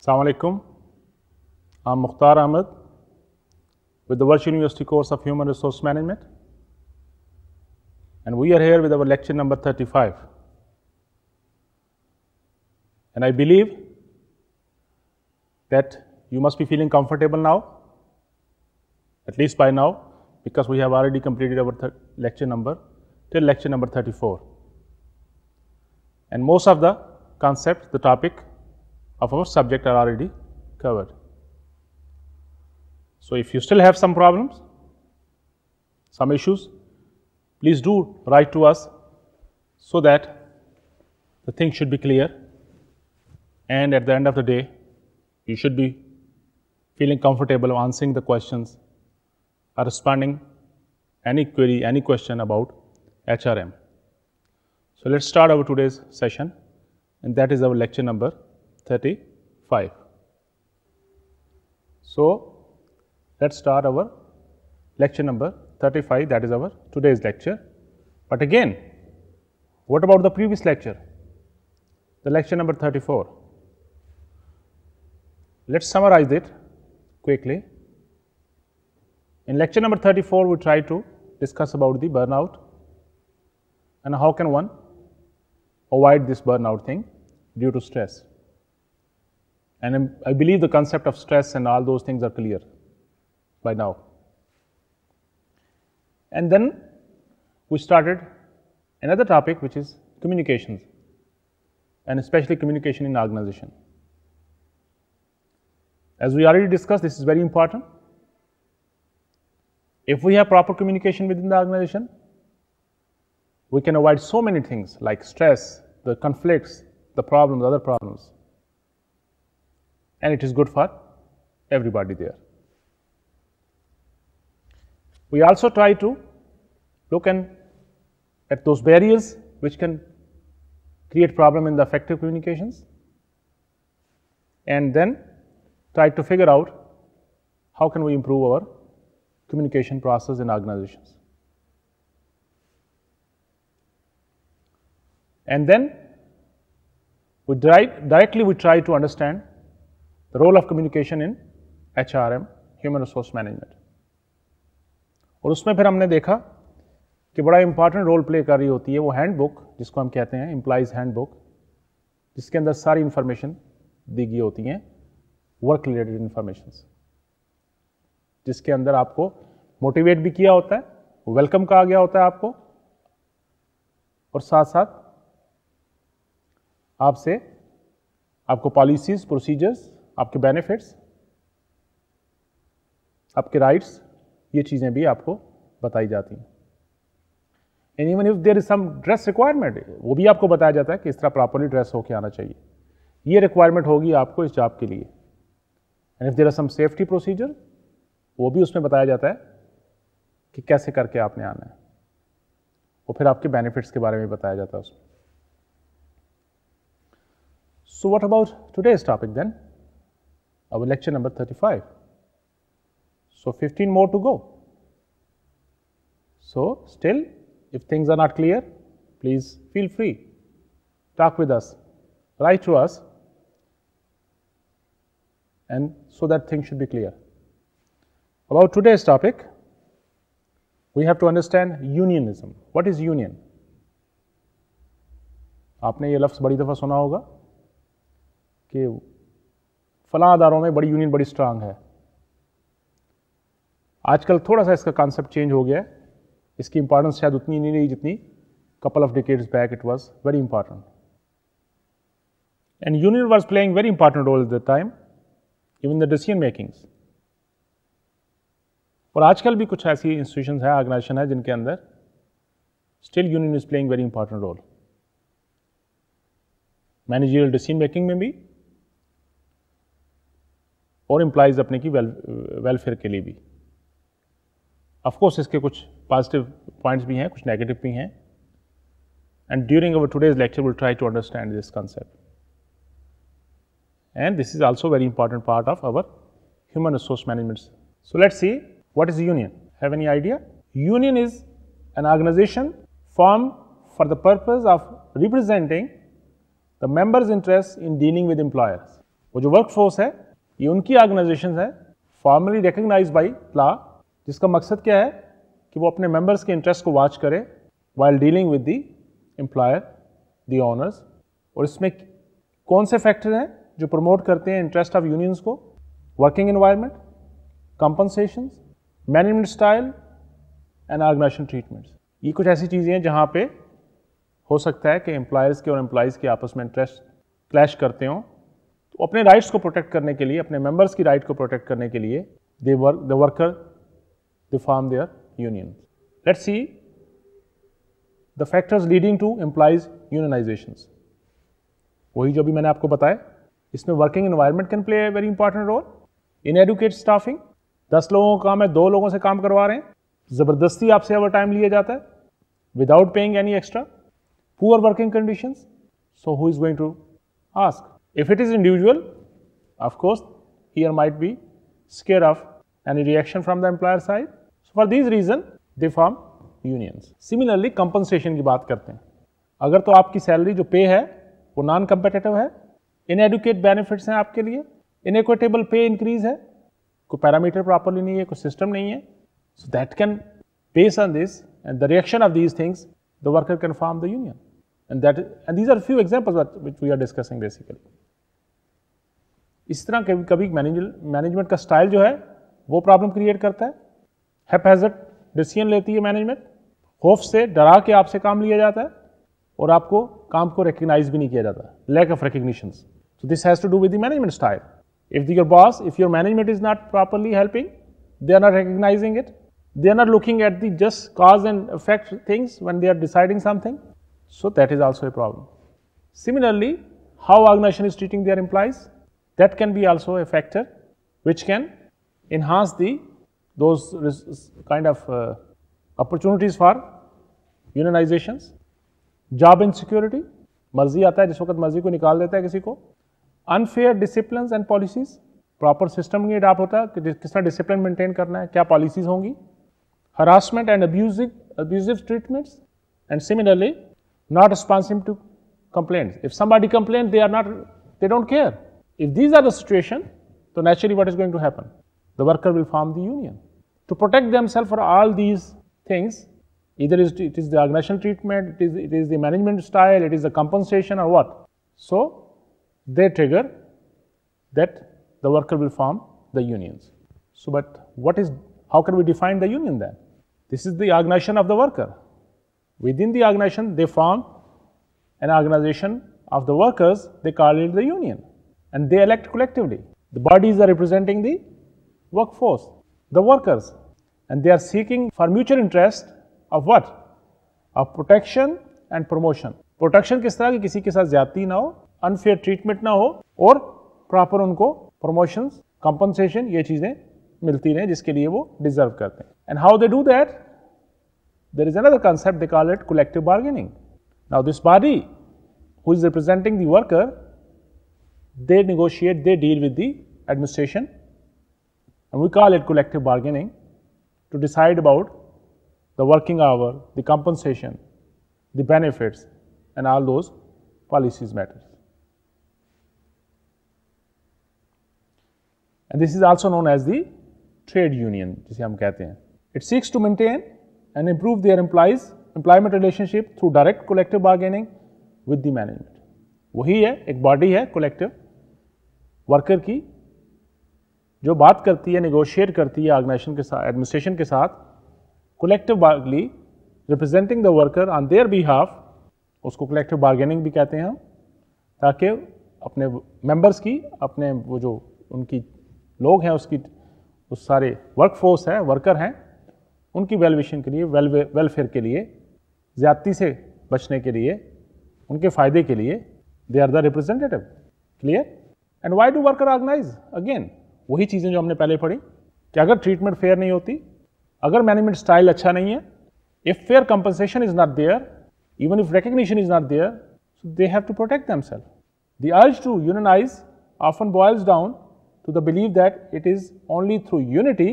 Assalamu alaikum. I'm Mukhtar Ahmed with the Virtual University course of Human Resource Management. And we are here with our lecture number 35. And I believe that you must be feeling comfortable now, at least by now, because we have already completed our lecture number till lecture number 34. And most of the concepts, the topic of our subject are already covered. So, if you still have some problems, some issues, please do write to us so that the thing should be clear and at the end of the day, you should be feeling comfortable answering the questions or uh, responding any query, any question about HRM. So, let us start our today's session and that is our lecture number 35. So, let us start our lecture number 35 that is our today's lecture. But again what about the previous lecture? The lecture number 34. Let us summarize it quickly. In lecture number 34 we try to discuss about the burnout and how can one avoid this burnout thing due to stress. And I believe the concept of stress and all those things are clear by now. And then we started another topic which is communications and especially communication in organization. As we already discussed, this is very important. If we have proper communication within the organization, we can avoid so many things like stress, the conflicts, the problems, other problems and it is good for everybody there. We also try to look and at those barriers which can create problem in the effective communications and then try to figure out how can we improve our communication process in organizations. And then we direct, directly we try to understand The role of communication in HRM, Human Resource Management. और उसमें फिर हमने देखा कि बड़ा important role play कर रही होती है वो हैंडबुक जिसको हम कहते हैं एम्प्लाइज हैंडबुक जिसके अंदर सारी इंफॉर्मेशन दी गई होती हैं वर्क रिलेटेड इंफॉर्मेशन जिसके अंदर आपको मोटिवेट भी किया होता है वेलकम कहा गया होता है आपको और साथ साथ आपसे आपको पॉलिसीज प्रोसीजर्स आपके बेनिफिट्स आपके राइट्स ये चीज़ें भी आपको बताई जाती हैं and even if there is some dress requirement वो भी आपको बताया जाता है कि इस तरह प्रॉपरली ड्रेस होके आना चाहिए ये रिक्वायरमेंट होगी आपको इस जॉब के लिए and if there are some safety procedure वो भी उसमें बताया जाता है कि कैसे करके आपने आना है और फिर आपके बेनिफिट्स के बारे में बताया जाता है उसमें so what about today's topic then our lecture number 35. So 15 more to go. So still, if things are not clear, please feel free. Talk with us, write to us, and so that things should be clear. About today's topic, we have to understand unionism. What is union? आपने ये लफ्ज़ बड़ी दफ़ा सुना होगा कि फला अदारों में बड़ी यूनियन बड़ी स्ट्रांग है आजकल थोड़ा सा इसका कॉन्सेप्ट चेंज हो गया है इसकी इंपॉर्टेंस शायद उतनी नहीं रही जितनी couple of decade back it was very important and union was playing very important role at the time even the decision makings और आजकल भी कुछ ऐसी इंस्टीट्यूशन है ऑर्गेनाइजेशन है जिनके अंदर still union is playing very important role managerial decision making में भी और इम्प्लाइज the की वेलफेयर के लिए भी ऑफकोर्स इसके कुछ पॉजिटिव पॉइंट्स भी हैं कुछ नेगेटिव भी And during our today's lecture, we will try to understand this concept. and this is also very important part of our human resource management. So let's see what is union. Have any idea? Union is an organization formed for the purpose of representing the members' interests in dealing with employers. वो जो workforce ये उनकी organisation है formally recognise by ला जिसका मकसद क्या है कि वो अपने मेंबर्स के इंटरेस्ट को वॉच करें while dealing with the employer the owners और इसमें कौन से फैक्टर हैं जो प्रमोट करते हैं इंटरेस्ट ऑफ यूनियंस को working environment compensation management style and organization treatments ये कुछ ऐसी चीज़ें हैं जहाँ पे हो सकता है कि एम्प्लॉयर्स के और एम्प्लॉयज़ के आपस में इंटरेस्ट क्लैश करते हों वो अपने राइट्स को प्रोटेक्ट करने के लिए अपने मेंबर्स की राइट को प्रोटेक्ट करने के लिए they work the worker they form their union let's see the factors leading to employees unionization वही जो भी मैंने आपको बताया इसमें working environment can play a very important role inadequate staffing दस लोगों का काम है दो लोगों से काम करवा रहे हैं ज़बरदस्ती आपसे अवर टाइम लिया जाता है without paying any extra poor working condition so who is going to ask If it is individual, of course, here might be scared of any reaction from the employer side. So, for these reason, they form unions. Similarly, compensation ki baat karte hain. Agar to aapki salary jo pay hai, wo non-competitive hai, inadequate benefits hain aapke liye, inequitable pay increase hai, koi parameter properly nahi hai, koi system nahi hai. So, that can, base on this, and the reaction of these things, the worker can form the union. And that, and these are few examples which we are discussing basically. इस तरह कभी कभी management का style जो है वो problem create करता है हैपेजट डिसीजन लेती है मैनेजमेंट होफ से डरा के आपसे काम लिया जाता है और आपको काम को रिकग्नाइज भी नहीं किया जाता lack of recognition so this has to do with the management style if the your boss if your management is not properly helping they are not recognizing it they are not looking at the just cause and effect things one they are deciding something so that is also a problem similarly how organization is treating their employees that can be also a factor which can enhance the those kind of uh, opportunities for unionizations job insecurity marzi aata hai jis waqt ko nikal deta hai kisi ko unfair disciplines and policies proper system nahi adapt hota ki kisna discipline maintain karna hai kya policies hongi harassment and abusive abusive treatments and similarly not responsive to complaints if somebody complains they are not they don't care if these are the situation, so naturally what is going to happen? The worker will form the union. To protect themselves for all these things, either it is the organizational treatment, it is, it is the management style, it is the compensation or what. So, they trigger that the worker will form the unions. So, but what is, how can we define the union then? This is the organization of the worker. Within the organization, they form an organization of the workers, they call it the union and they elect collectively. The bodies are representing the workforce, the workers, and they are seeking for mutual interest of what? Of protection and promotion. Protection kis tarah ki kisi ke saath zyadti na ho, unfair treatment na ho, or proper unko promotions, compensation, ye cheeze milti rahe jiske liye wo deserve karte hain. And how they do that? There is another concept they call it collective bargaining. Now this body who is representing the worker they negotiate, they deal with the administration and we call it collective bargaining to decide about the working hour, the compensation, the benefits and all those policies matters. And this is also known as the trade union हम कहते हैं. It seeks to maintain and improve their employees employment relationship through direct collective bargaining with the management. वही है एक body है collective worker की जो बात करती है नेगोशिएट करती है ऑर्गेनाइजेशन के साथ एडमिनिस्ट्रेशन के साथ collective bargaining representing the worker on their behalf उसको कलेक्टिव बार्गेनिंग भी कहते हैं हम ताकि अपने मेंबर्स की अपने वो जो उनकी लोग हैं उसकी उस सारे वर्कफोर्स है वर्कर हैं उनकी वेलविशन के लिए वेल वेलफेयर के लिए ज़्यादती से बचने के लिए उनके फ़ायदे के लिए they are the representative clear And why do worker organize? Again, वही चीज़ें जो हमने पहले पढ़ी कि अगर treatment फेयर नहीं होती अगर management style अच्छा नहीं है if fair compensation is not there, even if recognition is not there, so they have to protect themselves. The urge to unionize often boils down to the belief that it is only through unity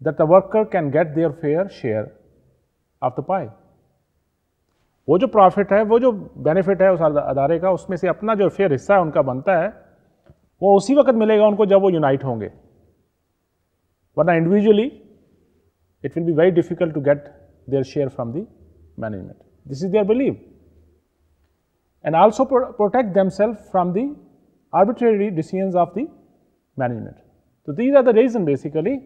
that the worker can get their fair share of the pie. वो जो profit है वो जो benefit है उस अदारे का उसमें से अपना जो फेयर हिस्सा है उनका बनता है वो उसी वक्त मिलेगा उनको जब वो यूनाइट होंगे वरना individually it will be very difficult to get their share from the management this is their believe and also protect them self from the arbitrary decision of the management तो these are the reason basically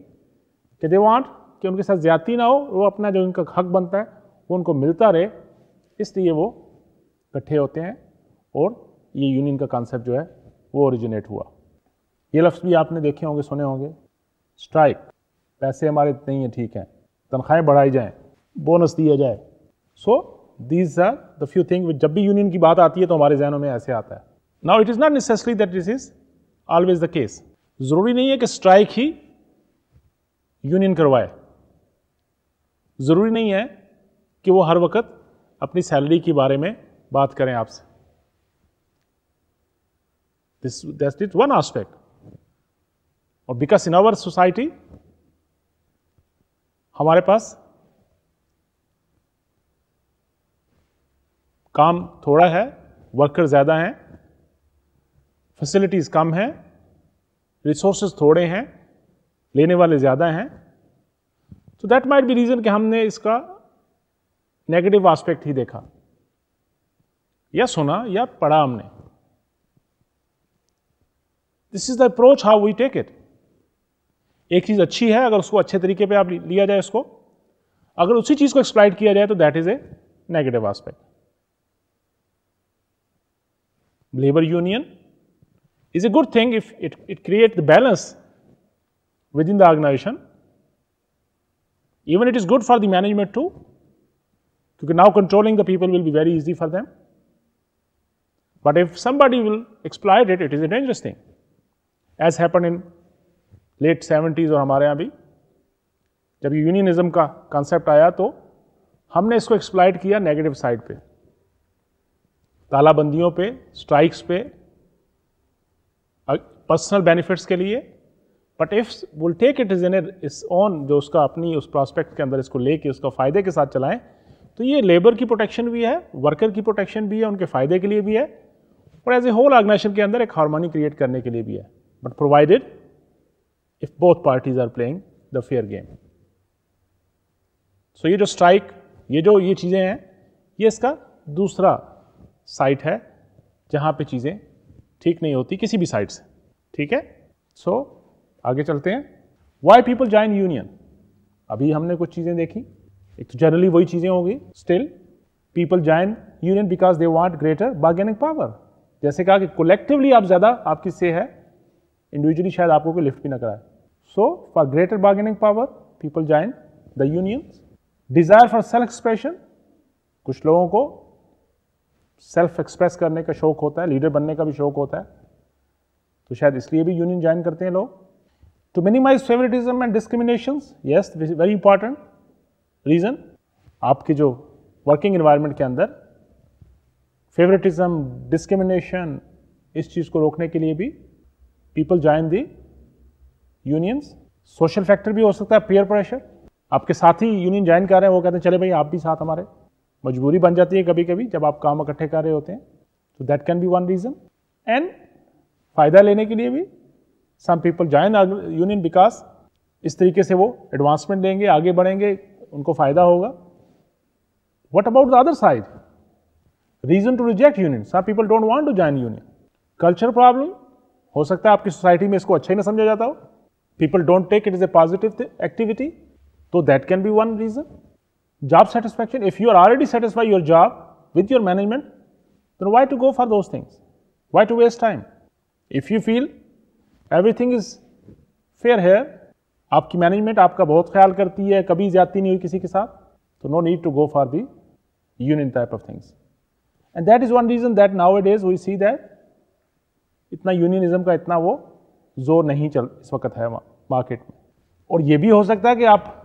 कि they want कि उनके साथ ज्यादा ना हो वो अपना जो उनका हक बनता है वो उनको मिलता रहे इसलिए वो इकट्ठे होते हैं और ये यूनियन का कॉन्सेप्ट जो है वो ओरिजिनेट हुआ ये लफ्ज़ भी आपने देखे होंगे सुने होंगे स्ट्राइक पैसे हमारे इतने ही हैं ठीक हैं तनख्वाहें बढ़ाई जाएँ बोनस दिया जाए so these are the few thing जब भी यूनियन की बात आती है तो हमारे जहनों में ऐसे आता है now it is not necessary that this is always the case ज़रूरी नहीं है कि स्ट्राइक ही यूनियन करवाए ज़रूरी नहीं है कि वो हर वक्त अपनी सैलरी के बारे में बात करें आपसे this that is one aspect और बिकॉज इन आवर सोसाइटी हमारे पास काम थोड़ा है वर्कर ज़्यादा हैं फैसिलिटीज़ कम हैं रिसोर्सेज थोड़े हैं लेने वाले ज़्यादा हैं तो दैट माइट बी रीज़न कि हमने इसका नेगेटिव आस्पेक्ट ही देखा या सुना या पढ़ा हमने this is the approach how we take it एक चीज अच्छी है अगर उसको अच्छे तरीके पे आप लिया जाए उसको अगर उसी चीज को एक्सप्लाइट किया जाए तो that is a negative aspect union is a good thing if it it create the balance within the organization Even it is good for the management to क्योंकि now controlling the people will be very easy for them but if somebody will exploited it it is a dangerous thing as happen in late seventies और हमारे यहाँ भी जब unionism का concept आया तो हमने इसको एक्सप्लाइड किया नेगेटिव साइड पे तालाबंदियों पे स्ट्राइक्स पे पर्सनल बेनिफिट्स के लिए but if will take it is in is on जो उसका अपनी उस प्रॉस्पेक्ट के अंदर इसको लेके उसका फायदे के साथ चलाएं तो ये लेबर की प्रोटेक्शन भी है वर्कर की प्रोटेक्शन भी है उनके फ़ायदे के लिए भी है और एज ए होल ऑर्गेनाइजेशन के अंदर एक हारमोनी क्रिएट करने के लिए भी है but provided if both parties are playing the fair game so ये जो स्ट्राइक ये जो ये चीज़ें हैं ये इसका दूसरा साइट है जहाँ पे चीज़ें ठीक नहीं होती किसी भी साइट से ठीक है सो so, आगे चलते हैं वाई पीपल ज्वाइन यूनियन अभी हमने कुछ चीज़ें देखी एक तो जनरली वही चीज़ें होंगी still people join union because they want greater bargaining power जैसे कहा कि कोलेक्टिवली आप ज़्यादा आपकी से है इंडिविजुअली शायद आपको कोई लिफ्ट भी ना कराए so for greater bargaining power people join the union desire for self expression कुछ लोगों को सेल्फ एक्सप्रेस करने का शौक होता है लीडर बनने का भी शौक होता है तो शायद इसलिए भी यूनियन ज्वाइन करते हैं लोग to minimize favouritism and discrimination yes very important reason आपके जो वर्किंग इन्वायरमेंट के अंदर फेवरेटिज्म डिस्क्रिमिनेशन इस चीज़ को रोकने के लिए भी people join the unions social factor भी हो सकता है पीयर प्रेशर आपके साथ ही यूनियन ज्वाइन कर रहे हैं वो कहते हैं चले भाई आप भी साथ हमारे मजबूरी बन जाती है कभी कभी जब आप काम इकट्ठे कर रहे होते हैं तो that can be one reason and फ़ायदा लेने के लिए भी some people join union because इस तरीके से वो एडवांसमेंट लेंगे आगे बढ़ेंगे उनको फायदा होगा what about the other side reason to reject union सब people don't want to join union culture problem हो सकता है आपकी सोसाइटी में इसको अच्छा ही ना समझा जाता हो people don't take it is a positive activity तो that can be one reason job satisfaction if you are already satisfy your job with your management तो why to go for those things why to waste time if you feel everything is fair here आपकी management आपका बहुत ख्याल करती है कभी ज्यादा नहीं हुई किसी के साथ तो no need to go for the union type of things and that is one reason that now it is we see that इतना यूनियनिज्म का इतना वो जोर नहीं चल इस वक्त है मार्केट में और ये भी हो सकता है कि आप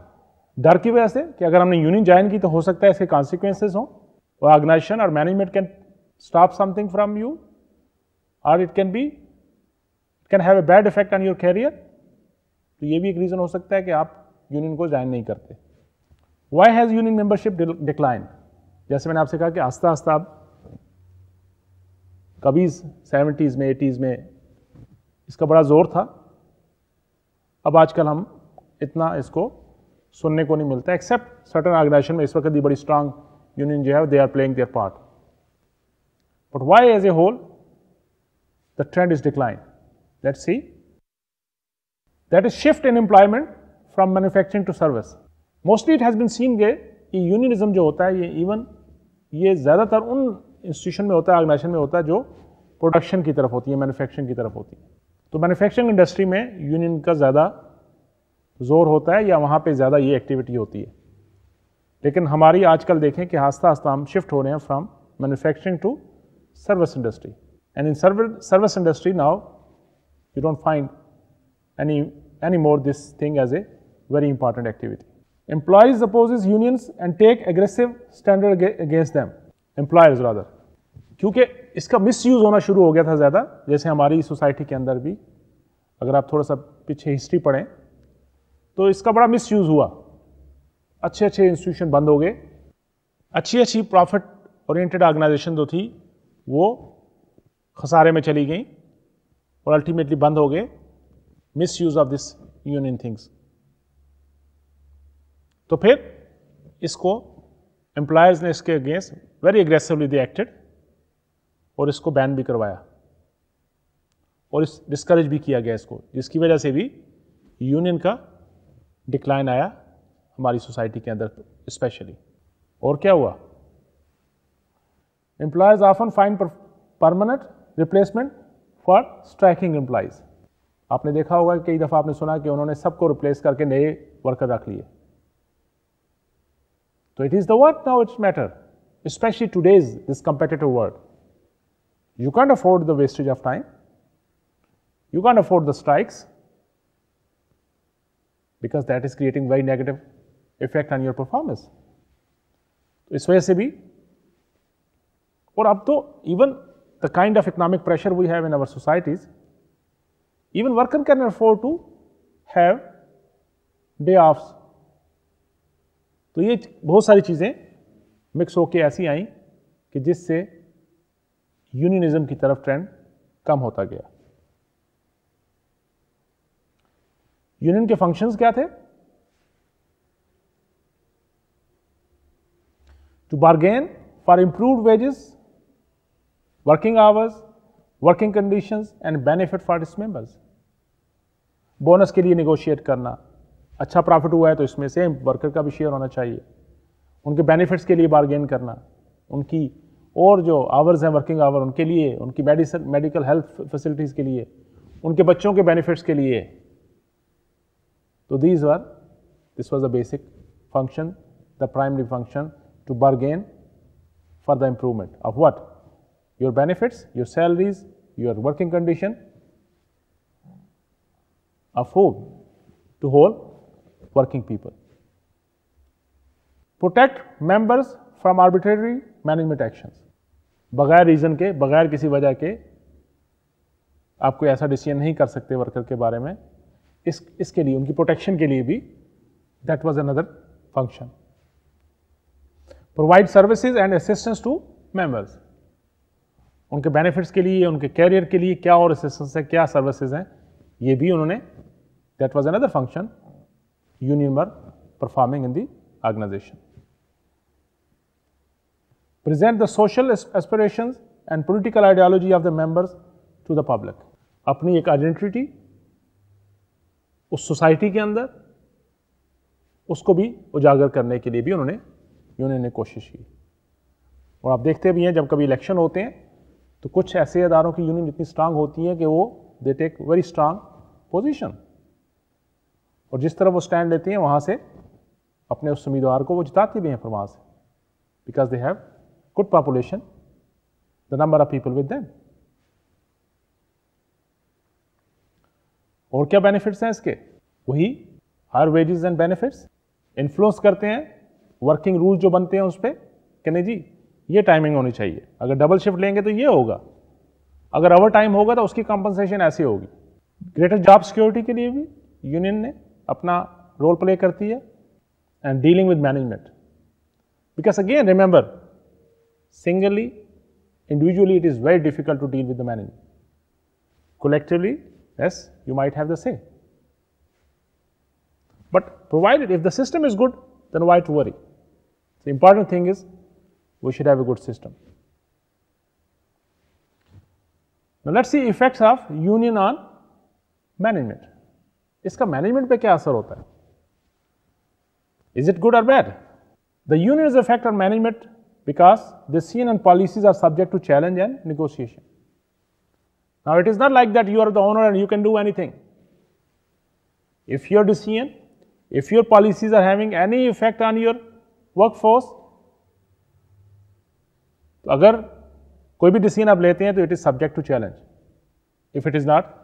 डर की वजह से कि अगर हमने यूनियन ज्वाइन की तो हो सकता है इसके कॉन्सिक्वेंसेज हों और ऑर्गेनाइजेशन और management can stop something from you और it can be can have a bad effect on your career तो ये भी एक रीज़न हो सकता है कि आप यूनियन को ज्वाइन नहीं करते why has union membership decline जैसे मैंने आपसे कहा कि आस्ता आस्ता आप कभी सेवेंटीज़ में एटीज़ में इसका बड़ा ज़ोर था अब आजकल हम इतना इसको सुनने को नहीं मिलता एक्सेप्ट सर्टन ऑर्गेनाइजेशन में इस वक्त बड़ी स्ट्रांग यूनियन जो है they are playing their part but why as a whole the trend is decline let's see that is shift in employment from manufacturing to service mostly it has been seen गए कि unionism जो होता है ये even ये ज़्यादातर उन institution में होता है ऑर्गेनाइजेशन में होता है जो प्रोडक्शन की तरफ होती है मैनुफैक्चरिंग की तरफ होती है तो मैनुफैक्चरिंग इंडस्ट्री में यूनियन का ज़्यादा जोर होता है या वहाँ पर ज़्यादा ये एक्टिविटी होती है लेकिन हमारी आजकल देखें कि आस्ता आस्ता हम शिफ्ट हो रहे हैं from manufacturing to service industry and in service industry now you don't find any anymore this thing as a very important activity. Employees opposes unions and take aggressive standard against them. Employers rather. क्योंकि इसका misuse होना शुरू हो गया था ज़्यादा जैसे हमारी सोसाइटी के अंदर भी अगर आप थोड़ा सा पीछे हिस्ट्री पढ़ें तो इसका बड़ा मिसयूज हुआ अच्छे अच्छे इंस्टीट्यूशन बंद हो गए अच्छी अच्छी प्रॉफिट ओरिएंटेड ऑर्गेनाइजेशन जो थी वो खसारे में चली गई और अल्टीमेटली बंद हो गए misuse of this union things तो फिर इसको एम्प्लॉयर्स ने इसके against very aggressively they acted और इसको बैन भी करवाया और इस डिस्करेज भी किया गया इसको जिसकी वजह से भी यूनियन का डिक्लाइन आया हमारी सोसाइटी के अंदर स्पेशली और क्या हुआ employers often find permanent replacement for striking employees आपने देखा होगा कई दफ़ा आपने सुना कि उन्होंने सबको रिप्लेस करके नए वर्कर रख लिए तो it is the work now it's matter specially today's this competitive world you can afford the wastage of time you can afford the strikes because that is creating very negative effect on your performance तो इस वजह से भी और अब तो even the kind of economic pressure we have in our societies Even worker can afford to have day off तो ये बहुत सारी चीज़ें मिक्स होके ऐसी आई कि जिससे यूनियनिज्म की तरफ ट्रेंड कम होता गया यूनियन के फंक्शंस क्या थे to bargain for improved wages working hours working conditions and benefit for its members bonus के लिए निगोशिएट करना अच्छा प्रॉफिट हुआ है तो इसमें से वर्कर का भी शेयर होना चाहिए उनके बेनिफिट्स के लिए बार्गेन करना उनकी और जो आवर्स हैं वर्किंग आवर उनके लिए उनकी मेडिसन मेडिकल हेल्थ फैसिलिटीज़ के लिए उनके बच्चों के बेनिफिट्स के लिए तो these are this was the basic function the primary function to bargain for the improvement of what your benefits your salaries your working condition of whom? To whole working people. Protect members from arbitrary management actions. बगैर reason के बगैर किसी वजह के आप कोई ऐसा decision नहीं कर सकते वर्कर के बारे में इस इसके लिए उनकी प्रोटेक्शन के लिए भी that was another function provide services and assistance to members उनके बेनिफिट्स के लिए उनके कैरियर के लिए क्या और असिस्टेंस है क्या सर्विसेज हैं ये भी उन्होंने That was another function union were performing in the organization. Present the social aspirations and political ideology of the members to the public. apni ek identity us society ke andar usko bhi ujagar karne ke liye bhi unhone union ne koshish ki aur aap dekhte bhi hain jab kabhi election hote hain to kuch aise अदारों ki union itni strong hoti hai ki wo they take very strong position और जिस तरह वो stand लेती हैं वहाँ से अपने उस उम्मीदवार को वो जिताती भी हैं फिर वहाँ से because they have good population the number of people with them और क्या बेनिफिट्स हैं इसके वही higher wages and benefits influence करते हैं वर्किंग रूल जो बनते हैं उस पर कहने जी ये टाइमिंग होनी चाहिए अगर डबल शिफ्ट लेंगे तो ये होगा अगर ओवर टाइम होगा तो उसकी कंपनसेशन ऐसी होगी ग्रेटर जॉब सिक्योरिटी के लिए भी यूनियन ने Apna role play करती है and dealing with management because again remember singly individually it is very difficult to deal with the management. Collectively, yes, you might have the same But provided if the system is good, then why to worry? The important thing is we should have a good system. Now let's see effects of union on management. इसका management पे क्या असर होता है is it good और bad the union is affect on management because the scene and policies are subject to challenge and negotiation. Now, it is not like that you are the owner and you can do anything. If your decision, if your policies are having any effect on your workforce, अगर कोई भी decision आप लेते हैं तो it is subject to challenge if it is not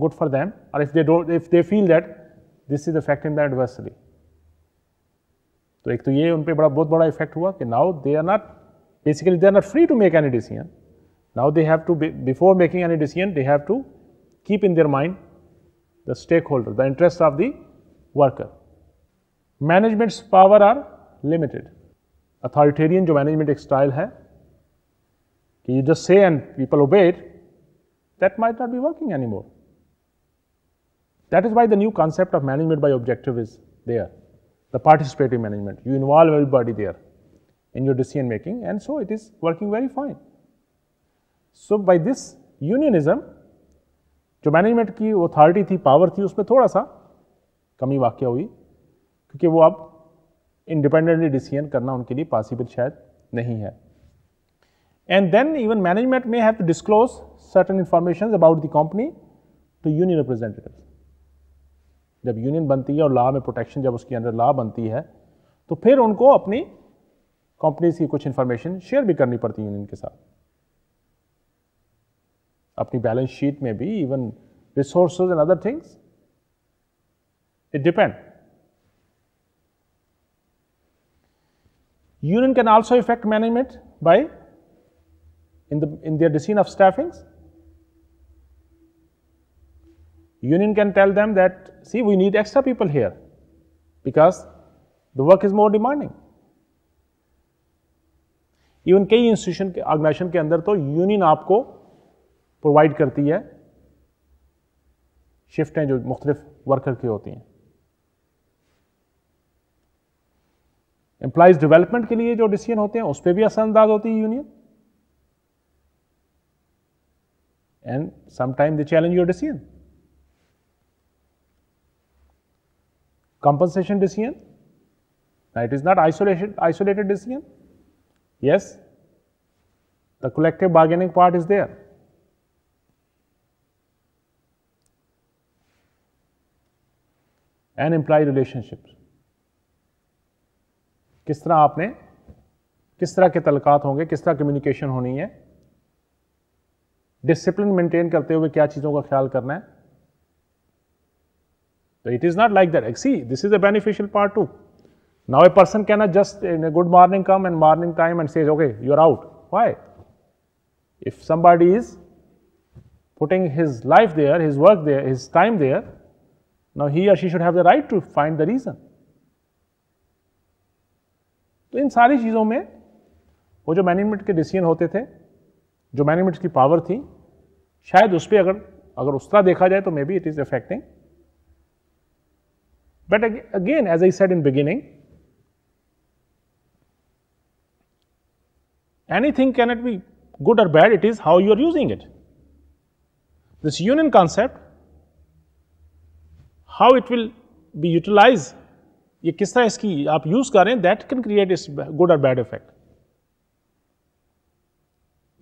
good for them or if they don't if they feel that this is affecting the adversary so ek to ye un pe bada bahut bada effect hua ki now they are not basically they are not free to make any decision now they have to be, before making any decision they have to keep in their mind the stakeholder the interest of the worker management's power are limited authoritarian jo management ek style hai ki you just say and people obey that might not be working anymore that is why the new concept of management by objective is there. The participatory management. You involve everybody there in your decision making, and so it is working very fine. So by this unionism, जो management की authority थी power थी उसमें थोड़ा सा कमी वाक़ हुई क्योंकि वो अब इंडिपेंडेंटली डिसीजन करना उनके लिए पॉसिबल शायद नहीं है एंड देन इवन मैनेजमेंट में have to disclose certain information about the company to union representative जब यूनियन बनती है और लॉ में प्रोटेक्शन जब उसके अंदर लॉ बनती है तो फिर उनको अपनी कंपनीज की कुछ इंफॉर्मेशन शेयर भी करनी पड़ती है यूनियन के साथ अपनी बैलेंस शीट में भी even resource and other things it depend union can also effect management by in the in their decision of staffings Union can tell them that, see, we need extra people here because the work is more demanding. इवन कई institution के organization के अंदर तो union आपको provide करती है शिफ्टें जो मुख्तलिफ वर्कर की होती हैं एम्प्लाइज डेवलपमेंट के लिए जो डिसीजन होते हैं उस पर भी असरअंदाज होती है union and sometime they challenge your decision compensation decision. Now, it is not isolation, isolated decision. Yes, the collective bargaining part is there. and employee relationships kis tarah aapne kis tarah ke तलकात honge kis tarah communication honi hai discipline maintain karte hue kya cheezon ka khayal karna hai So, it is not like that. see, this is a beneficial part too. Now, a person cannot just in a good morning come and morning time and says, okay, you are out. Why? If somebody is putting his life there, his work there, his time there, now he or she should have the right to find the reason. तो इन सारी चीज़ों में वो जो management के decision होते थे जो मैनेजमेंट की पावर थी शायद उस पर अगर अगर उस तरह देखा जाए तो maybe it is affecting But again, as I said in beginning, anything cannot be good or bad, it is how you are using it. This union concept, how it will be utilized, ये किस तरह इसकी आप use करें that can create is good और bad effect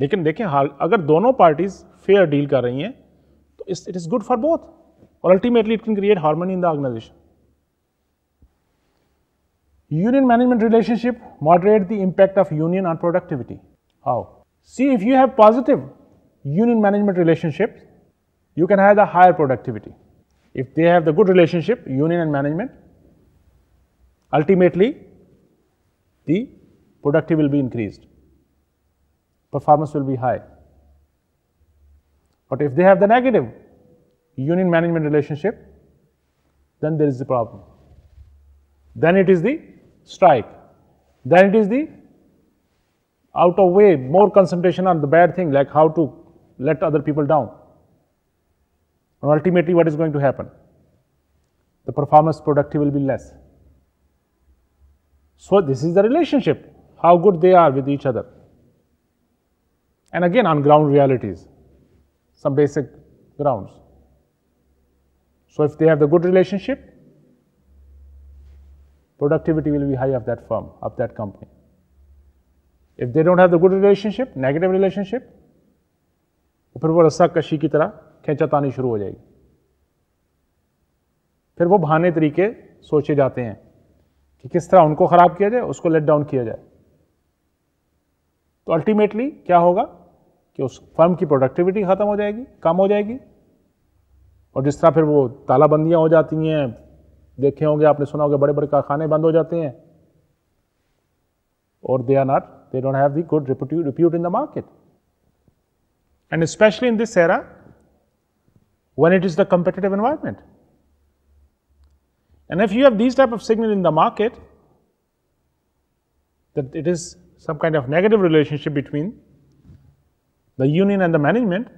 लेकिन देखें हाल agar dono parties fair deal kar rahi hain, to it is good for both. Or ultimately it can create harmony in the organization. Union management relationship moderate the impact of union on productivity. How? See if you have positive union management relationships, you can have the higher productivity. If they have the good relationship, union and management, ultimately the productivity will be increased. Performance will be high. But if they have the negative union management relationship, then there is the problem. Then it is the strike, then it is the out of way, more concentration on the bad thing, like how to let other people down. And ultimately, what is going to happen? The performance productivity will be less. So, this is the relationship, how good they are with each other. And again, on ground realities, some basic grounds. So, if they have the good relationship, productivity will be high of that firm, of that company. If they don't have the good relationship, negative relationship, फिर वो रस्सा कशी की तरह खेचातानी शुरू हो जाएगी फिर वो बहाने तरीके सोचे जाते हैं कि किस तरह उनको ख़राब किया जाए उसको लेट डाउन किया जाए तो अल्टीमेटली क्या होगा कि उस फर्म की प्रोडक्टिविटी ख़त्म हो जाएगी कम हो जाएगी और जिस तरह फिर वो तालाबंदियाँ हो जाती हैं देखे होंगे आपने सुना होगा बड़े बड़े कारखाने बंद हो जाते हैं और they are not they don't have the good repute in the market and specially in this era when it is the competitive environment. And if you have these type of signal in the market, that it is some kind of negative relationship between the union and the management,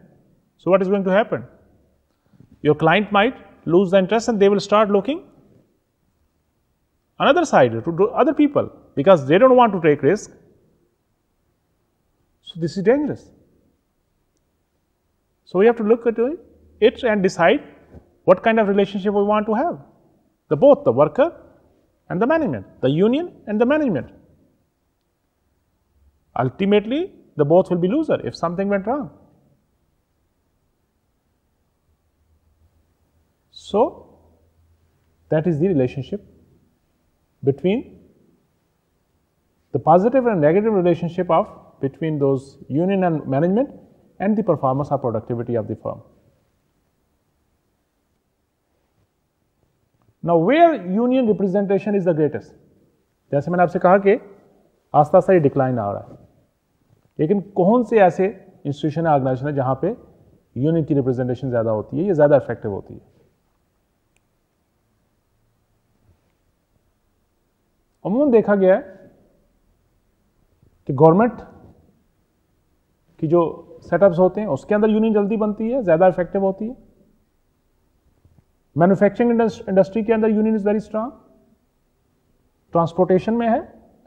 so what is going to happen? Your client might lose the interest and they will start looking another side to other people because they do not want to take risk. So, this is dangerous. So, we have to look at it and decide what kind of relationship we want to have the both the worker and the management, the union and the management. Ultimately, the both will be loser if something went wrong. So, that is the relationship between the positive and negative relationship of between those union and management and the performance or productivity of the firm. Now, where union representation is the greatest? जैसे मैंने आपसे कहा कि आस्था आस्ता ये decline आ रहा है लेकिन कौन से ऐसे इंस्टीट्यूशन ऑर्गेनाइजेशन है जहाँ पे यूनियन की रिप्रेजेंटेशन ज़्यादा होती है ये ज़्यादा इफेक्टिव होती है अमूमन देखा गया है कि गवर्नमेंट की जो सेटअप्स होते हैं उसके अंदर यूनियन जल्दी बनती है ज़्यादा इफेक्टिव होती है मैन्युफैक्चरिंग इंडस्ट्री के अंदर union is very strong transportation में है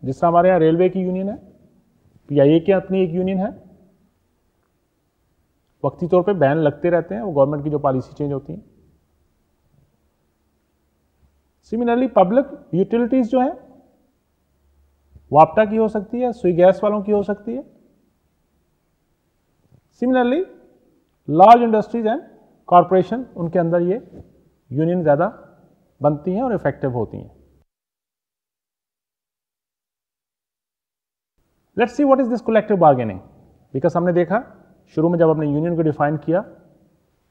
जिस तरह हमारे यहां रेलवे की यूनियन है पीआईए की अपनी एक यूनियन है वक्ती तौर पे बैन लगते रहते हैं वो गवर्नमेंट की जो पॉलिसी चेंज होती है सिमिलरली पब्लिक यूटिलिटीज़ जो है वापटा की हो सकती है सुई गैस वालों की हो सकती है similarly large industries and corporation उनके अंदर ये यूनियन ज़्यादा बनती हैं और इफेक्टिव होती हैं let's see what is this collective bargaining because हमने देखा शुरू में जब हमने यूनियन को डिफाइन किया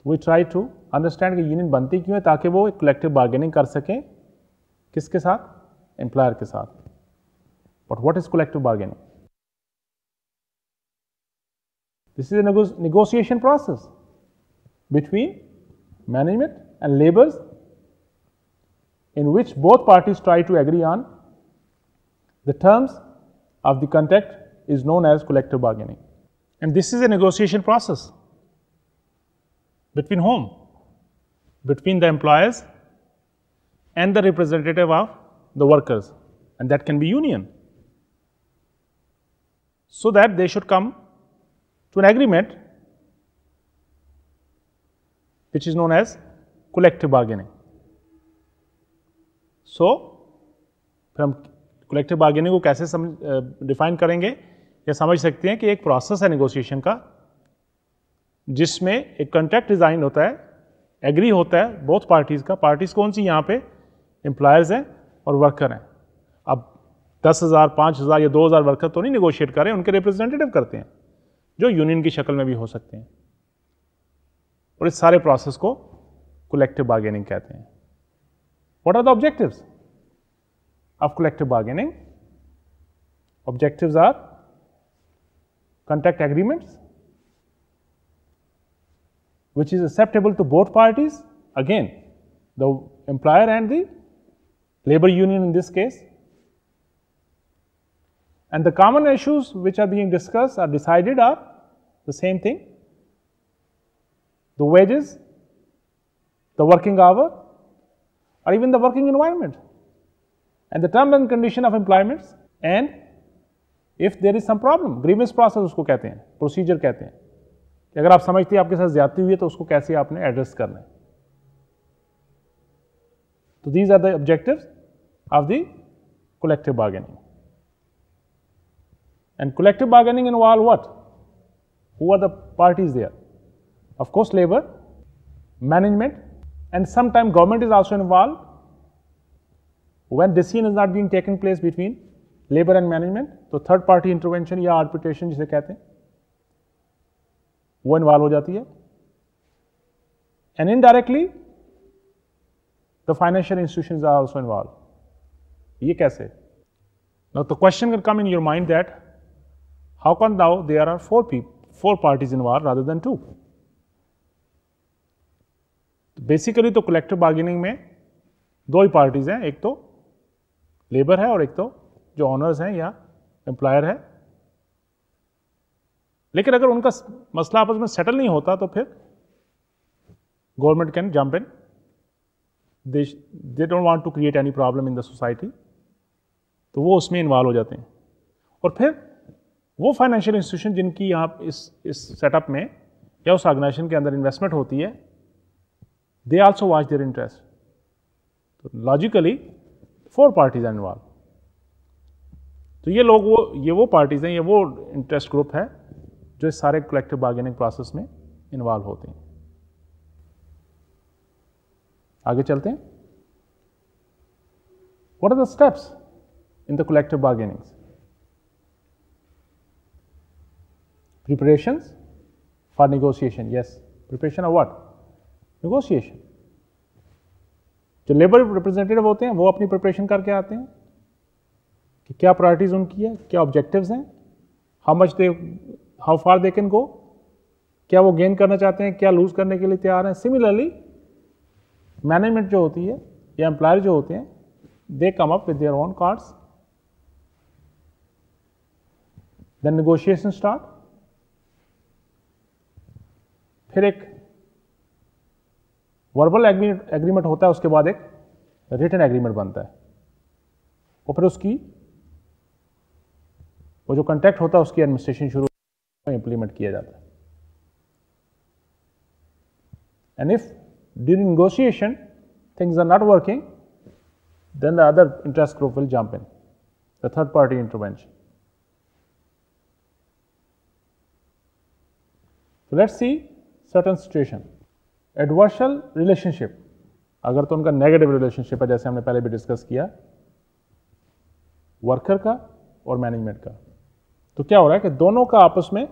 वी ट्राई टू अंडरस्टैंड कि यूनियन बनती क्यों है ताकि वो एक कलेक्टिव बार्गेनिंग कर सकें किसके साथ एम्प्लॉयर के साथ But what is collective bargaining? This is a nego negotiation process between management and laborers in which both parties try to agree on the terms of the contract is known as collective bargaining. And this is a negotiation process between whom? Between the employers and the representative of the workers and that can be union. so that they should come to an agreement which is known as collective bargaining. So so, फिर हम collective bargaining को कैसे समझ define करेंगे या समझ सकते हैं कि एक प्रोसेस है नेगोशिएशन का जिसमें एक कंट्रैक्ट डिज़ाइन होता है एग्री होता है बोथ पार्टीज़ का पार्टीज़ कौन सी यहाँ पे एम्प्लॉयर्स हैं और वर्कर हैं दस हज़ार पाँच हज़ार या दो हज़ार वर्कर तो नहीं निगोशिएट कर रहे उनके रिप्रेजेंटेटिव करते हैं जो यूनियन की शक्ल में भी हो सकते हैं और इस सारे प्रोसेस को कलेक्टिव बार्गेनिंग कहते हैं what are the objective of collective bargaining objective are contract agreements which is acceptable to both parties again the employer and the labour union in this case And the common issues which are being discussed or decided are the same thing the wages, the working hour, or even the working environment, and the term and condition of employments, and if there is some problem, grievance process usko कहते procedure कहते हैं कि अगर आप समझते हैं आपके साथ ज्यादा हुई है तो उसको कैसे आपने एड्रेस करना है तो these are the objective of collective bargaining. And collective bargaining involve what? Who are the parties there? Of course, labor, management, and sometimes government is also involved. When this scene is not being taken place between labor and management, so third party intervention or arbitration, which they say, involved. And indirectly, the financial institutions are also involved. Now, the question can come in your mind that How come now there are four, people, four parties in war rather than two? Basically तो collective bargaining में दो ही parties हैं एक तो labour है और एक तो जो ऑनर्स हैं या एम्प्लॉयर है लेकिन अगर उनका मसला आपस में सेटल नहीं होता तो फिर government can jump in they they don't want to create any problem in the society तो वो उसमें इन्वॉल्व हो जाते हैं और फिर वो फाइनेंशियल इंस्टीट्यूशन जिनकी यहाँ इस इस सेटअप में या उस ऑर्गेनाइजेशन के अंदर इन्वेस्टमेंट होती है they also watch their interest तो लॉजिकली फोर पार्टीज इन्वॉल्व तो ये लोग वो ये वो पार्टीज हैं ये वो इंटरेस्ट ग्रुप है जो इस सारे कलेक्टिव बार्गेनिंग प्रोसेस में इन्वॉल्व होते हैं आगे चलते हैं what are the steps in the collective bargainings preparations for negotiation yes preparation of what negotiation जो लेबर रिप्रेजेंटेटिव होते हैं वो अपनी प्रिपरेशन करके आते हैं कि क्या प्रायोरिटीज उनकी है क्या ऑब्जेक्टिव्स हैं how much they how far they can go क्या वो गेन करना चाहते हैं क्या लूज करने के लिए तैयार हैं सिमिलरली मैनेजमेंट जो होती है या एम्प्लॉयर जो होते हैं they come up with their own cards then negotiation start फिर एक वर्बल एग्रीमेंट होता है उसके बाद एक रिटर्न एग्रीमेंट बनता है और फिर उसकी वो जो कॉन्ट्रैक्ट होता है उसकी एडमिनिस्ट्रेशन शुरू इंप्लीमेंट किया जाता है and if during negotiation things are not working then the other interest group will jump in the third party intervention let's see certain situation adversarial relationship अगर तो उनका नेगेटिव रिलेशनशिप है जैसे हमने पहले भी डिस्कस किया वर्कर का और मैनेजमेंट का तो क्या हो रहा है कि दोनों का आपस में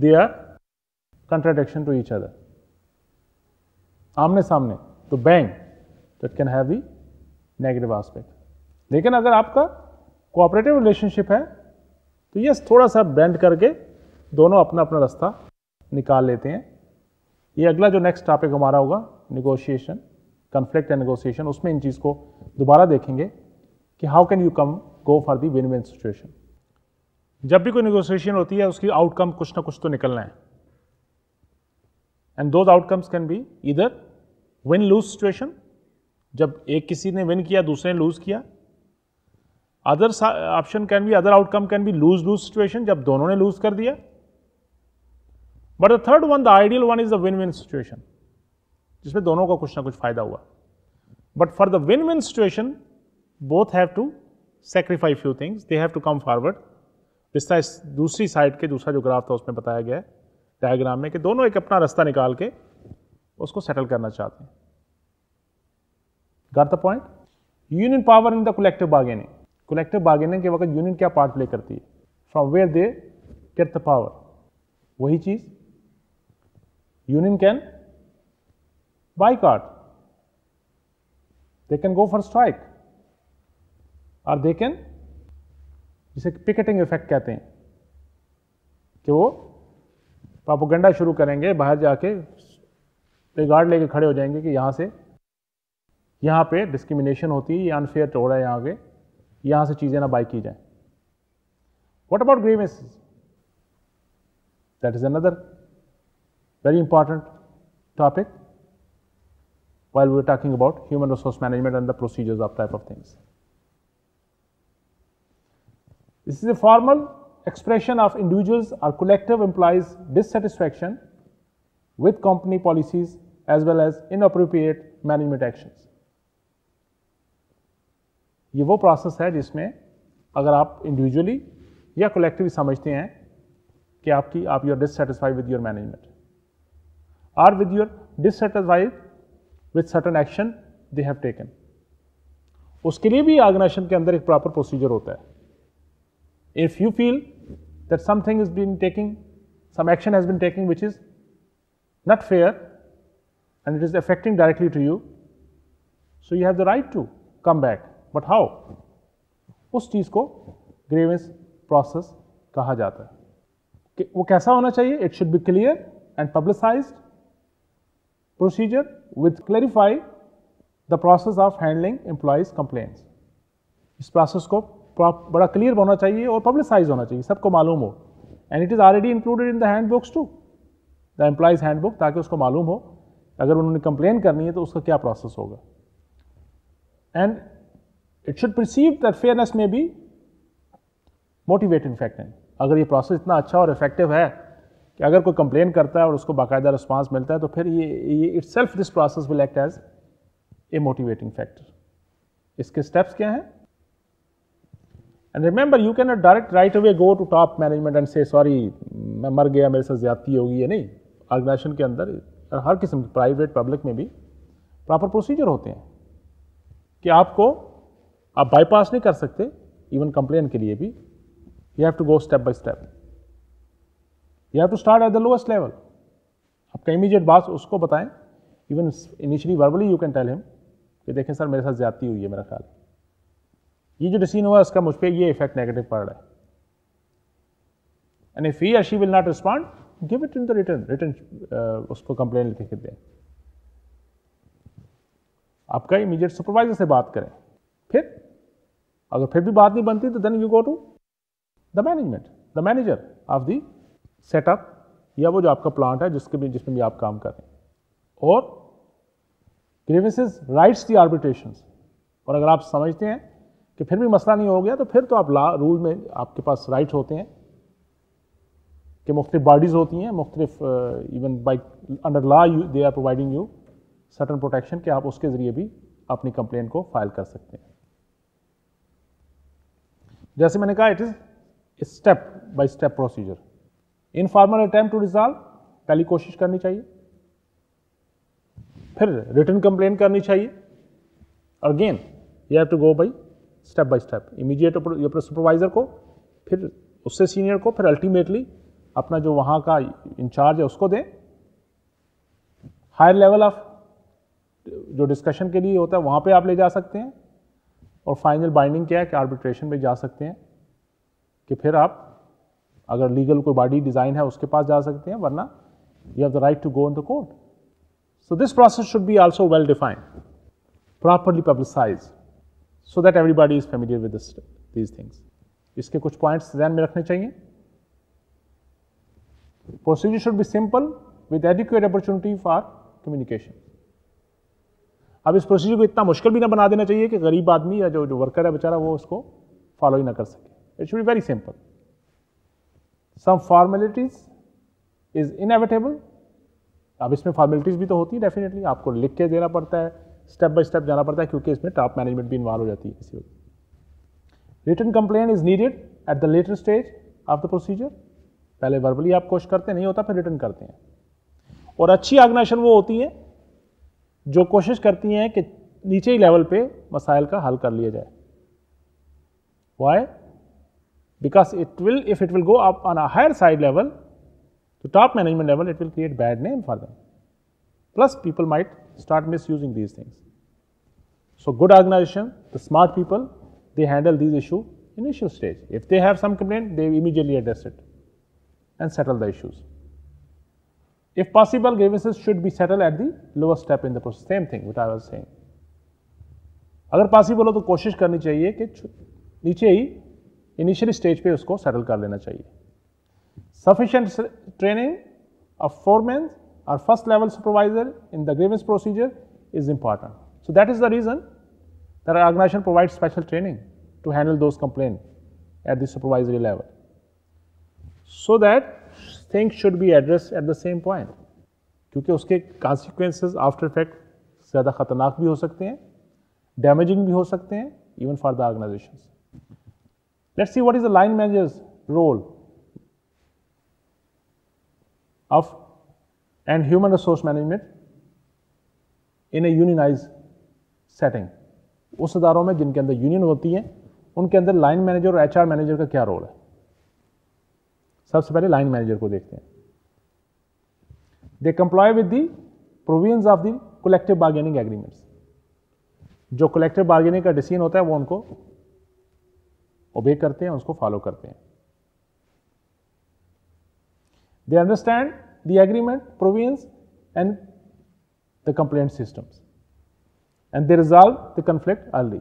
they are contradiction to each other आमने सामने तो बैंक तो it can have the negative aspect लेकिन अगर आपका कोऑपरेटिव रिलेशनशिप है तो यस थोड़ा सा बेंड करके दोनों अपना अपना रास्ता निकाल लेते हैं ये अगला जो नेक्स्ट टॉपिक हमारा होगा निगोशिएशन कन्फ्लिक्ट एंड निगोशिएशन उसमें इन चीज़ को दोबारा देखेंगे कि how can you come go for the win win situation जब भी कोई निगोशिएशन होती है उसकी आउटकम कुछ ना कुछ तो निकलना है and those outcomes can be either win lose situation जब एक किसी ने विन किया दूसरे ने लूज किया other option can be other outcome can be lose lose situation जब दोनों ने लूज कर दिया but the third one the ideal one is the win win situation जिसमें दोनों का कुछ ना कुछ फायदा हुआ but for the win win situation both have to sacrifice few things they have to come forward जिसका दूसरी साइड के दूसरा जो ग्राफ था उसमें बताया गया है डायग्राम में कि दोनों एक अपना रास्ता निकाल के उसको सेटल करना चाहते हैं got the point union power in the collective bargaining collective bargaining के वक्त यूनियन क्या पार्ट प्ले करती है from where they get the power वही चीज़ union can boycott they can go for strike और दे कैन जिसे पिकेटिंग इफेक्ट कहते हैं कि वो पापोगंडा शुरू करेंगे बाहर जाके रिगार्ड लेके खड़े हो जाएंगे कि यहाँ से यहाँ पे डिस्क्रिमिनेशन होती है अनफेयर तो हो रहा है यहाँ के यहाँ से चीज़ें ना बाई की जाए what about grievances that is another Very important topic while we were talking about human resource management and the procedures of type of things. This is a formal expression of individuals or collective employees dissatisfaction with company policies as well as inappropriate management actions. ये वो process है जिसमें अगर आप individually या collectively समझते हैं कि आपकी आप you are dissatisfied with your management are with your dissatisfied with certain action they have taken uske liye bhi organization ke andar ek proper procedure hota hai if you feel that something has been taking some action has been taking which is not fair and it is affecting directly to you so you have the right to come back but how us cheez ko grievance process kaha jata hai ki wo kaisa hona chahiye it should be clear and publicized procedure with clarify the process of handling employees complaints is process को बड़ा clear होना चाहिए और publicise होना चाहिए सबको मालूम हो and it is already included in the handbooks to the employees handbook ताकि उसको मालूम हो अगर उन्होंने कंप्लेन करनी है तो उसका क्या प्रोसेस होगा and it should perceive that fairness में बी मोटिवेट इन्फेक्टेंट अगर ये प्रोसेस इतना अच्छा और इफेक्टिव है कि अगर कोई कंप्लेन करता है और उसको बाकायदा रिस्पॉन्स मिलता है तो फिर ये ये itself this process will act as a motivating factor इसके स्टेप्स क्या हैं and remember you can direct right away go to top management and से सॉरी मैं मर गया मेरे साथ ज्यादती होगी या नहीं ऑर्गेनाइजेशन के अंदर हर किस्म के प्राइवेट पब्लिक में भी प्रॉपर प्रोसीजर होते हैं कि आपको आप बाईपास नहीं कर सकते इवन कंप्लेन के लिए भी you have to go step by step you have to start at the lowest level आपका इमीजिएट बात उसको बताएं even initially verbally you can tell him कि देखें सर मेरे साथ ज्यादा हुई है मेरा ख्याल ये जो डिसीजन हुआ इसका मुझ पर ये इफेक्ट नेगेटिव पड़ रहा है and if he she will not respond give it in the written written उसको कंप्लेन लिख के दें आपका इमीजिएट सुपरवाइजर से बात करें फिर अगर फिर भी बात नहीं बनती तो then you go to the management the manager of the setup या वो जो आपका प्लांट है जिसके भी जिसमें भी आप काम कर रहे हैं और ग्रीवेंसेस राइट्स दी आर्बिट्रेशन और अगर आप समझते हैं कि फिर भी मसला नहीं हो गया तो फिर तो आप ला रूल में आपके पास राइट होते हैं कि मुख्तलिफ बॉडीज़ होती हैं मुख्तलिफ even by under law you they are providing you certain protection कि आप उसके ज़रिए भी अपनी कंप्लेन को फाइल कर सकते हैं जैसे मैंने कहा it is step by step procedure informal attempt to resolve पहली कोशिश करनी चाहिए फिर रिटर्न कंप्लेन करनी चाहिए again you have to go by step by step immediate अपने सुपरवाइजर को फिर उससे सीनियर को फिर अल्टीमेटली अपना जो वहाँ का इंचार्ज है उसको दें हायर लेवल ऑफ जो डिस्कशन के लिए होता है वहाँ पे आप ले जा सकते हैं और फाइनल बाइंडिंग क्या है कि आर्बिट्रेशन में जा सकते हैं कि फिर आप अगर लीगल कोई बॉडी डिज़ाइन है उसके पास जा सकते हैं वरना you have the right to go in the court so this process should be also well defined properly publicise so that everybody is familiar with these things इसके कुछ पॉइंट्स ध्यान में रखने चाहिए procedure should be simple with adequate opportunity for communication अब इस procedure को इतना मुश्किल भी ना बना देना चाहिए कि गरीब आदमी या जो जो वर्कर है बेचारा वो उसको फॉलो ही ना कर सके it should be very simple some formalities is inevitable अब इसमें फॉर्मेलिटीज भी तो होती है डेफिनेटली आपको लिख के देना पड़ता है स्टेप बाय स्टेप जाना पड़ता है क्योंकि इसमें टॉप मैनेजमेंट भी इन्वॉल्व हो जाती है किसी वक्त written complain is needed at the later stage of the procedure पहले वर्बली आप कोशिश करते हैं नहीं होता फिर रिटर्न करते हैं और अच्छी ऑर्गेनाइजेशन वो होती है जो कोशिश करती हैं कि नीचे ही लेवल पे मसाइल का हल कर लिया जाए why because it will if it will go up on a higher side level to top management level it will create bad name for them plus people might start misusing these things so good organization the smart people they handle these issue initial stage if they have some complaint they immediately address it and settle the issues if possible grievances should be settled at the lowest step in the process same thing what i was saying अगर possible हो तो कोशिश करनी चाहिए कि नीचे ही initial stage पे उसको सेटल कर लेना चाहिए सफिशेंट ट्रेनिंग ऑफ फोरमैन और first level supervisor in the grievance procedure is important so that is the reason the organisation provide special training to handle those complain at the supervisory level so that thing should be address at the same point क्योंकि उसके consequence after effect ज़्यादा खतरनाक भी हो सकते हैं damaging भी हो सकते हैं even for the organisations Let's see what is the line manager's role of and human resource management in a unionized setting. उस अदारों में जिनके अंदर यूनियन होती है उनके अंदर लाइन मैनेजर और एचआर मैनेजर का क्या रोल है सबसे पहले लाइन मैनेजर को देखते हैं they comply with the provisions of the collective bargaining agreements जो कलेक्टिव बार्गेनिंग का डिसीजन होता है वो उनको ओबे करते हैं उसको फॉलो करते हैं they understand the agreement provisions and the complaint systems and they resolve the conflict early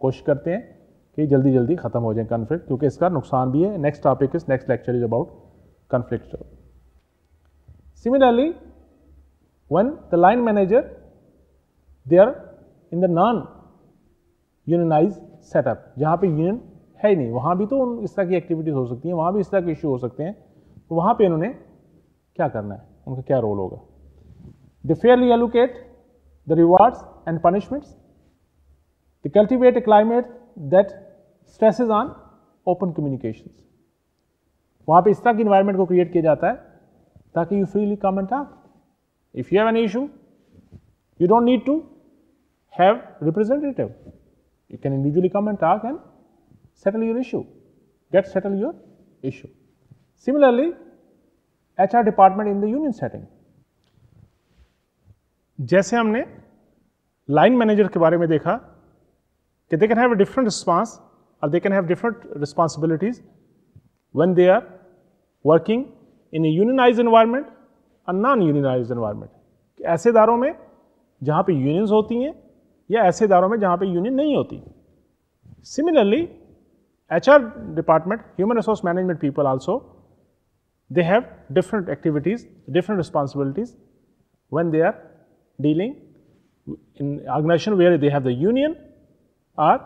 कोशिश करते हैं कि जल्दी जल्दी खत्म हो जाए कन्फ्लिक्ट क्योंकि इसका नुकसान भी है next topic is next lecture is about conflict similarly one the line manager they are in the non unionise setup जहाँ पे यूनियन है ही नहीं वहाँ भी तो उन इस तरह की एक्टिविटीज़ हो सकती हैं वहाँ भी इस तरह के इशू हो सकते हैं तो वहाँ पे इन्होंने क्या करना है उनका क्या रोल होगा the fairly allocate the rewards and punishments the cultivate a climate that stress on open communication वहाँ पे इस तरह की इन्वायरमेंट को क्रिएट किया जाता है ताकि यू फ्रीली कमेंट आप if you have an issue you don't need to have representative You can individually come and talk and settle your issue, get settle your issue. Similarly, HR department in the union setting. जैसे हमने line manager के बारे में देखा कि they can have a different response or they can have different responsibilities when they are working in a unionized environment or non-unionized environment. ऐसे दारों में जहाँ पे unions होती हैं या ऐसे इदारों में जहाँ पर यूनियन नहीं होती similarly H R department human resource management people also they have different activities different responsibilities when they are dealing in organisation where they have the union or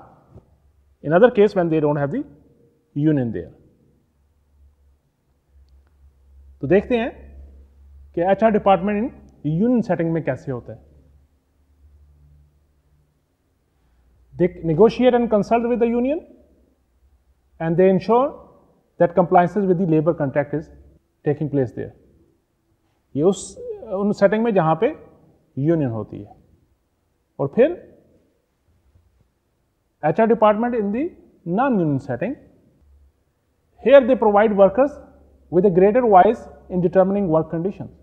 in other case when they don't have the union there तो देखते हैं कि H R department in union setting में कैसे होता है they negotiate and consult with the union and they ensure that compliance with the labor contract is taking place there ye us un setting mein jahan pe union hoti hai aur phir hr department in the non union setting here they provide workers with a greater voice in determining work conditions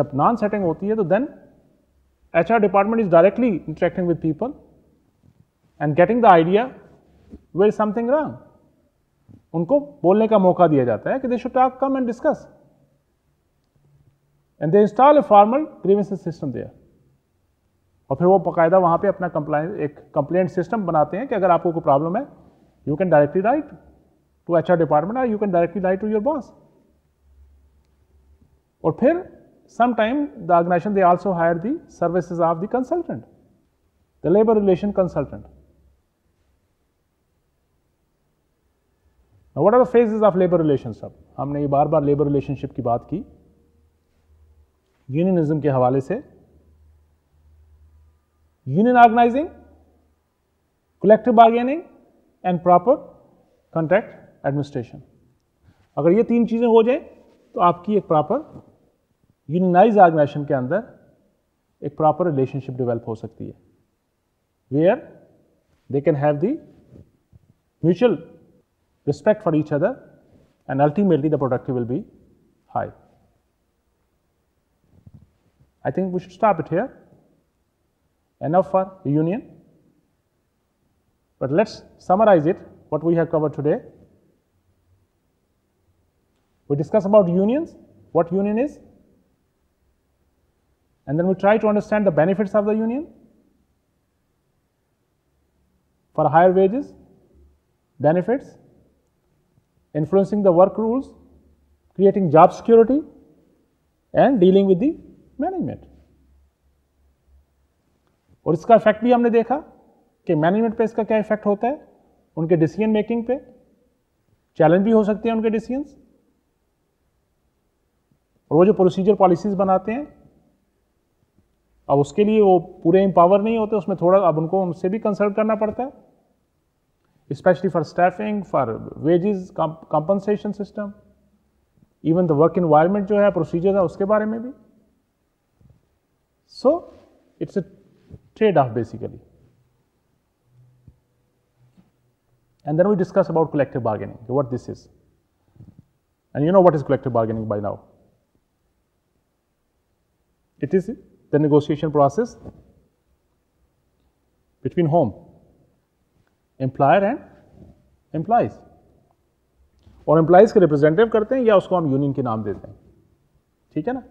jab non setting hoti hai to then hr department is directly interacting with people and getting the idea where something wrong उनको बोलने का मौका दिया जाता है कि they should talk come and discuss and they install a formal grievance system there और फिर वो बाकायदा वहां पे अपना कंप्लाइन एक कंप्लेंट सिस्टम बनाते हैं कि अगर आपको कोई प्रॉब्लम है you can directly write to H R department or you can directly write to your boss और फिर sometime the organisation they also hire the services of the consultant the labour relation consultant what are the the of labour labor हमने ये बार बार labour relationship की बात की unionism के हवाले से union organising collective bargaining and proper contract administration अगर ये तीन चीज़ें हो जाए तो आपकी एक प्रॉपर यूनियनाइज ऑर्गेनाइजेशन के अंदर एक प्रॉपर रिलेशनशिप डेवलप हो सकती है where they can have the mutual respect for each other, and ultimately the productivity will be high. I think we should stop it here. Enough for union. But let's summarize it, what we have covered today. We discuss about unions, what union is, and then we try to understand the benefits of the union for higher wages, benefits, influencing the work rules, creating job security, and dealing with the management और इसका effect भी हमने देखा कि management पे इसका क्या effect होता है उनके डिसीजन मेकिंग पे चैलेंज भी हो सकते हैं उनके डिसीजंस और वो जो प्रोसीजर पॉलिसीज बनाते हैं अब उसके लिए वो पूरे एम्पावर नहीं होते उसमें थोड़ा अब उनको उनसे भी कंसल्ट करना पड़ता है especially for staffing, for wages, comp compensation system, even the work environment जो है procedures है उसके So it's a trade off basically. And then we discuss about collective bargaining, what this is. And you know what is collective bargaining by now. It is the negotiation process between home. Employer and employees और employees के representative करते हैं या उसको हम union के नाम देते हैं ठीक है ना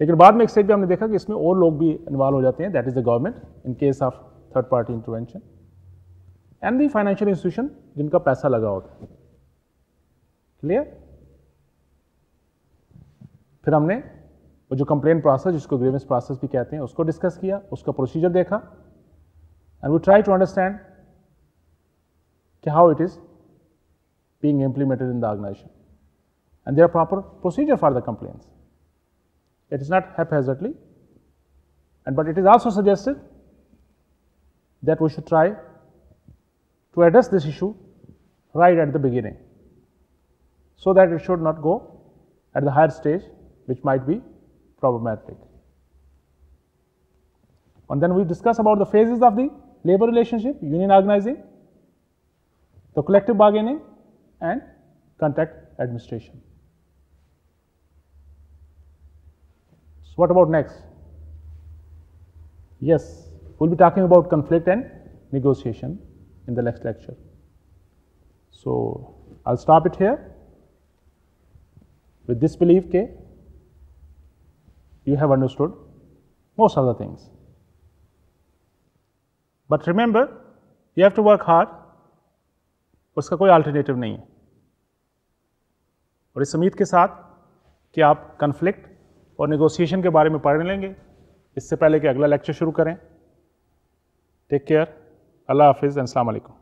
लेकिन बाद में एक स्टेट पे हमने देखा कि इसमें और लोग भी इन्वॉल्व हो जाते हैं that is the government in case of third party intervention and the financial institution जिनका पैसा लगा होता है क्लियर फिर हमने वो जो कंप्लेन प्रोसेस जिसको ग्रीवेंस प्रोसेस भी कहते हैं उसको डिस्कस किया उसका प्रोसीजर देखा and we try to understand how it is being implemented in the organization. And there are proper procedure for the complaints. It is not haphazardly, and but it is also suggested that we should try to address this issue right at the beginning, so that it should not go at the higher stage, which might be problematic. And then we discuss about the phases of the labor relationship, union organizing, so collective bargaining and contract administration. So what about next? Yes, we'll be talking about conflict and negotiation in the next lecture. So I'll stop it here with this belief K, you have understood most of the things. But remember, you have to work hard उसका कोई alternative नहीं है और इस उम्मीद के साथ कि आप कन्फ्लिक्ट और निगोसिएशन के बारे में पढ़ लेंगे इससे पहले कि अगला लेक्चर शुरू करें टेक केयर अल्लाह हाफिज़ एंड अलैक्म